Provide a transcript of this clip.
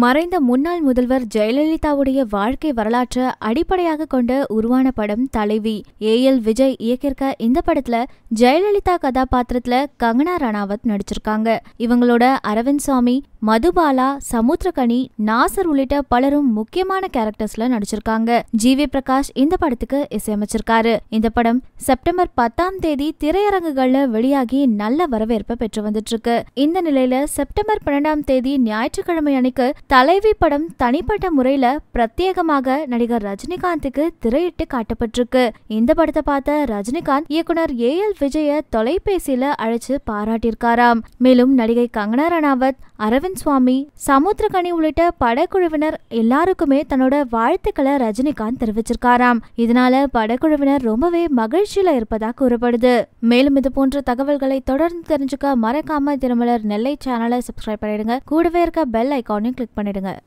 மறைந்த முன்னாள் முதல்வர் ஜெயலலிதாவுடைய வாழ்க்கை வரலாற்றை அடிப்படையாக கொண்ட உருவான படம் தலைவி ஏ எல் விஜய் இயக்கிருக்க இந்த படத்துல ஜெயலலிதா கதாபாத்திரத்துல கங்கனா ரணாவத் நடிச்சிருக்காங்க இவங்களோட அரவிந்த் சாமி மதுபாலா சமுத்திரகனி நாசர் உள்ளிட்ட பலரும் முக்கியமான கேரக்டர்ஸ்ல நடிச்சிருக்காங்க ஜிவி பிரகாஷ் இந்த படத்துக்கு இசையமைச்சிருக்காரு இந்த படம் செப்டம்பர் பத்தாம் தேதி திரையரங்குகள்ல வெளியாகி நல்ல வரவேற்பை பெற்று வந்துட்டு இருக்கு இந்த நிலையில செப்டம்பர் பன்னெண்டாம் தேதி ஞாயிற்றுக்கிழமை அணிக்கு தலைவி படம் தனிப்பட்ட முறையில பிரத்யேகமாக நடிகர் ரஜினிகாந்துக்கு திரையிட்டு காட்டப்பட்டிருக்கு இந்த படத்தை பார்த்த ரஜினிகாந்த் இயக்குனர் ஏ எல் விஜய தொலைபேசியில அழைச்சு பாராட்டியிருக்காராம் மேலும் நடிகை கங்கனா ரணாவத் அரவிந்த் அரவிந்த் சுவாமி சமுத்திரகனி உள்ளிட்ட படக்குழுவினர் எல்லாருக்குமே தன்னோட வாழ்த்துக்களை ரஜினிகாந்த் தெரிவிச்சிருக்காராம் இதனால படக்குழுவினர் ரொம்பவே மகிழ்ச்சியில இருப்பதாக கூறப்படுது மேலும் இது போன்ற தகவல்களை தொடர்ந்து தெரிஞ்சுக்க மறக்காம திருமலர் நெல்லை சேனலை சப்ஸ்கிரைப் பண்ணிடுங்க கூடவே இருக்க பெல் ஐக்கானையும் கிளிக் பண்ணிடுங்க